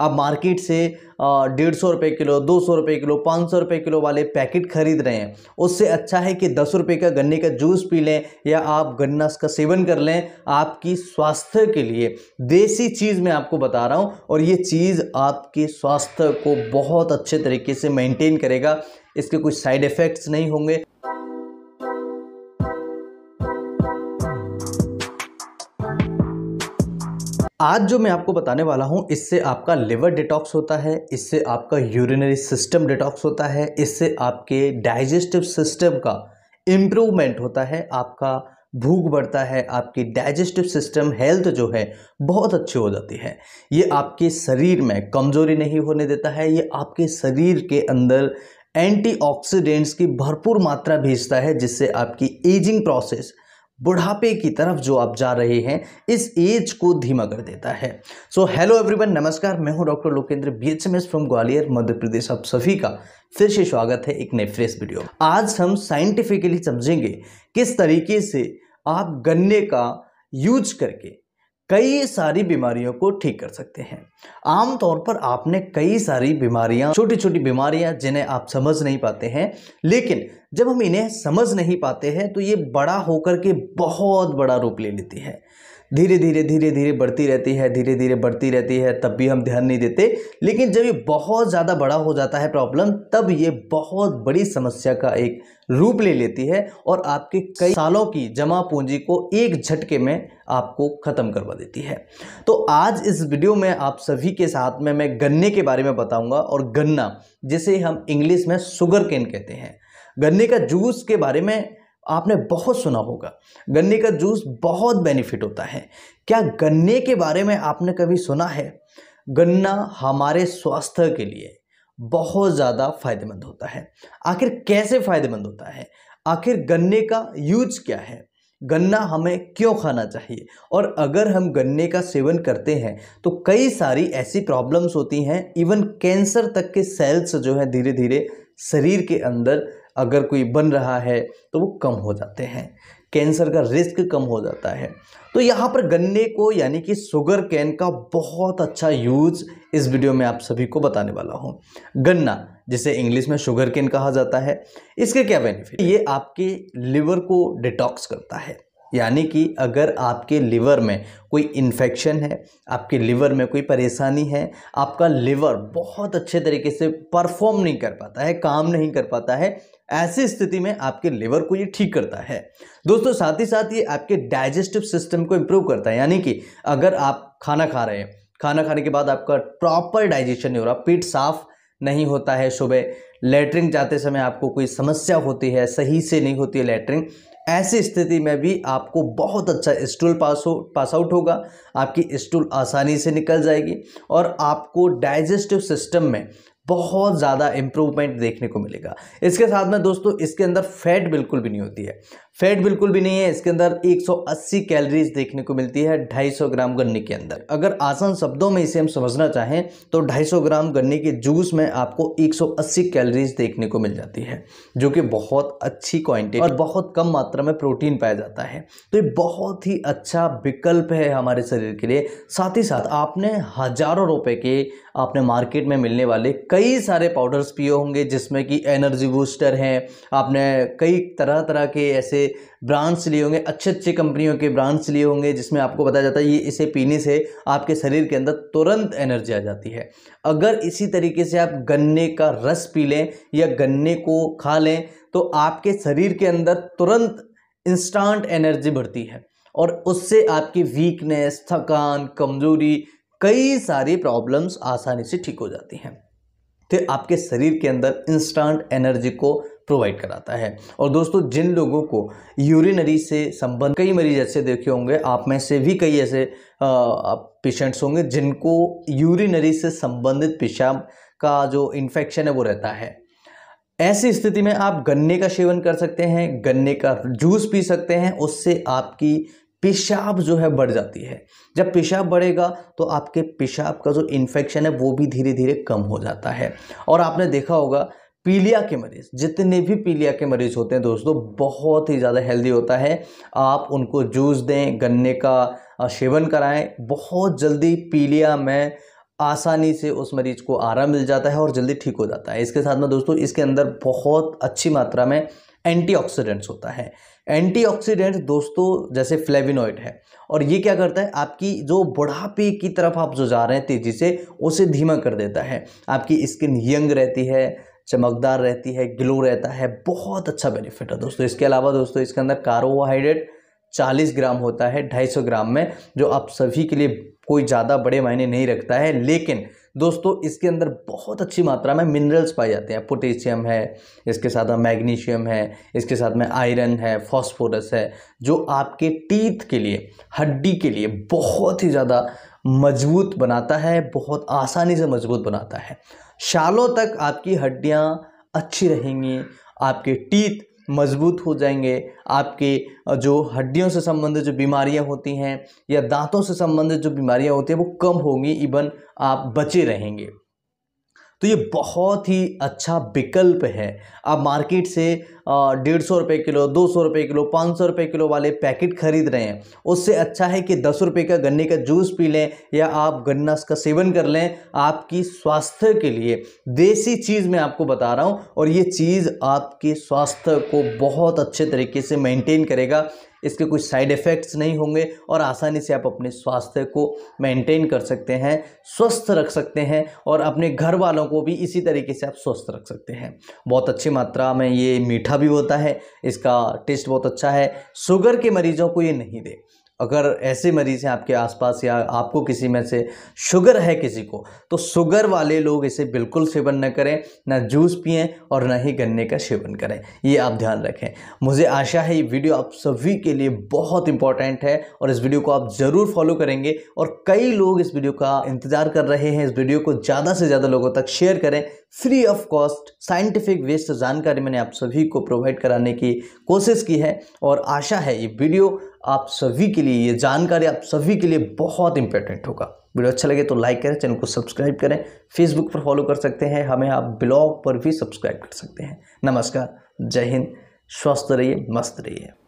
आप मार्केट से डेढ़ सौ रुपये किलो दो सौ रुपये किलो पाँच सौ रुपये किलो वाले पैकेट खरीद रहे हैं उससे अच्छा है कि दस रुपये का गन्ने का जूस पी लें या आप गन्ना का सेवन कर लें आपकी स्वास्थ्य के लिए देसी चीज़ मैं आपको बता रहा हूँ और ये चीज़ आपके स्वास्थ्य को बहुत अच्छे तरीके से मेनटेन करेगा इसके कुछ साइड इफ़ेक्ट्स नहीं होंगे आज जो मैं आपको बताने वाला हूँ इससे आपका लिवर डिटॉक्स होता है इससे आपका यूरिनरी सिस्टम डिटॉक्स होता है इससे आपके डाइजेस्टिव सिस्टम का इम्प्रूवमेंट होता है आपका भूख बढ़ता है आपकी डाइजेस्टिव सिस्टम हेल्थ जो है बहुत अच्छी हो जाती है ये आपके शरीर में कमज़ोरी नहीं होने देता है ये आपके शरीर के अंदर एंटीऑक्सीडेंट्स की भरपूर मात्रा भेजता है जिससे आपकी एजिंग प्रोसेस बुढ़ापे की तरफ जो आप जा रहे हैं इस एज को धीमा कर देता है सो हेलो एवरीवन नमस्कार मैं हूं doctor Lokendra B H M S from Gwalior Madhya Pradesh आप सभी का फिर से स्वागत है एक नए फ्रेश वीडियो आज हम साइंटिफिकली समझेंगे किस तरीके से आप गन्ने का यूज करके कई सारी बीमारियों को ठीक कर सकते हैं आमतौर पर आपने कई सारी बीमारियां छोटी छोटी बीमारियां जिन्हें आप समझ नहीं पाते हैं लेकिन जब हम इन्हें समझ नहीं पाते हैं तो ये बड़ा होकर के बहुत बड़ा रूप ले लेती है धीरे धीरे धीरे धीरे बढ़ती रहती है धीरे धीरे बढ़ती रहती है तब भी हम ध्यान नहीं देते लेकिन जब ये बहुत ज़्यादा बड़ा हो जाता है प्रॉब्लम तब ये बहुत बड़ी समस्या का एक रूप ले लेती है और आपके कई सालों की जमा पूंजी को एक झटके में आपको ख़त्म करवा देती है तो आज इस वीडियो में आप सभी के साथ में मैं गन्ने के बारे में बताऊँगा और गन्ना जिसे हम इंग्लिश में शुगर केन कहते हैं गन्ने का जूस के बारे में आपने बहुत सुना होगा गन्ने का जूस बहुत बेनिफिट होता है क्या गन्ने के बारे में आपने कभी सुना है गन्ना हमारे स्वास्थ्य के लिए बहुत ज़्यादा फायदेमंद होता है आखिर कैसे फायदेमंद होता है आखिर गन्ने का यूज क्या है गन्ना हमें क्यों खाना चाहिए और अगर हम गन्ने का सेवन करते हैं तो कई सारी ऐसी प्रॉब्लम्स होती हैं इवन कैंसर तक के सेल्स जो है धीरे धीरे शरीर के अंदर अगर कोई बन रहा है तो वो कम हो जाते हैं कैंसर का रिस्क कम हो जाता है तो यहाँ पर गन्ने को यानी कि शुगर कैन का बहुत अच्छा यूज इस वीडियो में आप सभी को बताने वाला हूँ गन्ना जिसे इंग्लिश में शुगर कैन कहा जाता है इसके क्या बेनिफिट ये आपके लिवर को डिटॉक्स करता है यानी कि अगर आपके लिवर में कोई इन्फेक्शन है आपके लिवर में कोई परेशानी है आपका लिवर बहुत अच्छे तरीके से परफॉर्म नहीं कर पाता है काम नहीं कर पाता है ऐसी स्थिति में आपके लिवर को ये ठीक करता है दोस्तों साथ ही साथ ये आपके डाइजेस्टिव सिस्टम को इम्प्रूव करता है यानी कि अगर आप खाना खा रहे हैं खाना खाने के बाद आपका प्रॉपर डाइजेशन नहीं हो रहा पेट साफ नहीं होता है सुबह लेटरिंग जाते समय आपको कोई समस्या होती है सही से नहीं होती है लेटरिंग ऐसी स्थिति में भी आपको बहुत अच्छा स्टूल पास हो पास आउट होगा आपकी स्टूल आसानी से निकल जाएगी और आपको डाइजेस्टिव सिस्टम में बहुत ज़्यादा इम्प्रूवमेंट देखने को मिलेगा इसके साथ में दोस्तों इसके अंदर फैट बिल्कुल भी नहीं होती है फैट बिल्कुल भी नहीं है इसके अंदर 180 कैलोरीज देखने को मिलती है 250 ग्राम गन्ने के अंदर अगर आसान शब्दों में इसे हम समझना चाहें तो 250 ग्राम गन्ने के जूस में आपको 180 कैलोरीज देखने को मिल जाती है जो कि बहुत अच्छी क्वांटिटी और बहुत कम मात्रा में प्रोटीन पाया जाता है तो ये बहुत ही अच्छा विकल्प है हमारे शरीर के लिए साथ ही साथ आपने हज़ारों रुपये के आपने मार्केट में मिलने वाले कई सारे पाउडर्स पिए होंगे जिसमें कि एनर्जी बूस्टर हैं आपने कई तरह तरह के ऐसे ब्रांड्स लिए होंगे अच्छे अच्छे कंपनियों के ब्रांड्स लिए होंगे जिसमें आपको बताया जाता है ये इसे पीने से आपके शरीर के अंदर तुरंत एनर्जी आ जाती है अगर इसी तरीके से आप गन्ने का रस पी लें या गन्ने को खा लें तो आपके शरीर के अंदर तुरंत इंस्टांट एनर्जी बढ़ती है और उससे आपकी वीकनेस थकान कमजोरी कई सारी प्रॉब्लम्स आसानी से ठीक हो जाती हैं तो आपके शरीर के अंदर इंस्टांट एनर्जी को प्रोवाइड कराता है और दोस्तों जिन लोगों को यूरिनरी से संबंध कई मरीज ऐसे देखे होंगे आप में से भी कई ऐसे पेशेंट्स होंगे जिनको यूरिनरी से संबंधित पेशाब का जो इन्फेक्शन है वो रहता है ऐसी स्थिति में आप गन्ने का सेवन कर सकते हैं गन्ने का जूस पी सकते हैं उससे आपकी पेशाब जो है बढ़ जाती है जब पेशाब बढ़ेगा तो आपके पेशाब का जो इन्फेक्शन है वो भी धीरे धीरे कम हो जाता है और आपने देखा होगा पीलिया के मरीज़ जितने भी पीलिया के मरीज़ होते हैं दोस्तों बहुत ही ज़्यादा हेल्दी होता है आप उनको जूस दें गन्ने का सेवन कराएं बहुत जल्दी पीलिया में आसानी से उस मरीज़ को आराम मिल जाता है और जल्दी ठीक हो जाता है इसके साथ में दोस्तों इसके अंदर बहुत अच्छी मात्रा में एंटीऑक्सीडेंट्स होता है एंटीऑक्सीडेंट्स दोस्तों जैसे फ्लेविनॉइड है और ये क्या करता है आपकी जो बुढ़ापे की तरफ आप जो जा रहे हैं तेज़ी से उसे धीमा कर देता है आपकी स्किन यंग रहती है चमकदार रहती है ग्लो रहता है बहुत अच्छा बेनिफिट है दोस्तों इसके अलावा दोस्तों इसके अंदर कार्बोहाइड्रेट चालीस ग्राम होता है ढाई सौ ग्राम में जो आप सभी के लिए कोई ज़्यादा बड़े मायने नहीं रखता है लेकिन दोस्तों इसके अंदर बहुत अच्छी मात्रा में मिनरल्स पाए जाते हैं पोटेशियम है इसके साथ में मैग्नीशियम है इसके साथ में आयरन है फॉस्फोरस है जो आपके टीथ के लिए हड्डी के लिए बहुत ही ज़्यादा मजबूत बनाता है बहुत आसानी से मजबूत बनाता है सालों तक आपकी हड्डियाँ अच्छी रहेंगी आपके टीथ मजबूत हो जाएंगे आपके जो हड्डियों से संबंधित जो बीमारियां होती हैं या दांतों से संबंधित जो बीमारियां होती हैं वो कम होंगी इवन आप बचे रहेंगे तो ये बहुत ही अच्छा विकल्प है आप मार्केट से डेढ़ सौ रुपये किलो दो सौ रुपये किलो पाँच सौ रुपये किलो वाले पैकेट खरीद रहे हैं उससे अच्छा है कि दस रुपये का गन्ने का जूस पी लें या आप गन्ना का सेवन कर लें आपकी स्वास्थ्य के लिए देसी चीज़ मैं आपको बता रहा हूँ और ये चीज़ आपके स्वास्थ्य को बहुत अच्छे तरीके से मेंटेन करेगा इसके कुछ साइड इफ़ेक्ट्स नहीं होंगे और आसानी से आप अपने स्वास्थ्य को मेंटेन कर सकते हैं स्वस्थ रख सकते हैं और अपने घर वालों को भी इसी तरीके से आप स्वस्थ रख सकते हैं बहुत अच्छी मात्रा में ये मीठा भी होता है इसका टेस्ट बहुत अच्छा है शुगर के मरीजों को ये नहीं दे अगर ऐसे मरीज़ हैं आपके आसपास या आपको किसी में से शुगर है किसी को तो शुगर वाले लोग इसे बिल्कुल सेवन न करें ना जूस पिएं और ना ही गन्ने का सेवन करें ये आप ध्यान रखें मुझे आशा है ये वीडियो आप सभी के लिए बहुत इंपॉर्टेंट है और इस वीडियो को आप ज़रूर फॉलो करेंगे और कई लोग इस वीडियो का इंतज़ार कर रहे हैं इस वीडियो को ज़्यादा से ज़्यादा लोगों तक शेयर करें फ्री ऑफ कॉस्ट साइंटिफिक वेस्ट जानकारी मैंने आप सभी को प्रोवाइड कराने की कोशिश की है और आशा है ये वीडियो आप सभी के लिए ये जानकारी आप सभी के लिए बहुत इंपॉर्टेंट होगा वीडियो अच्छा लगे तो लाइक करें चैनल को सब्सक्राइब करें फेसबुक पर फॉलो कर सकते हैं हमें आप ब्लॉग पर भी सब्सक्राइब कर सकते हैं नमस्कार जय हिंद स्वस्थ रहिए मस्त रहिए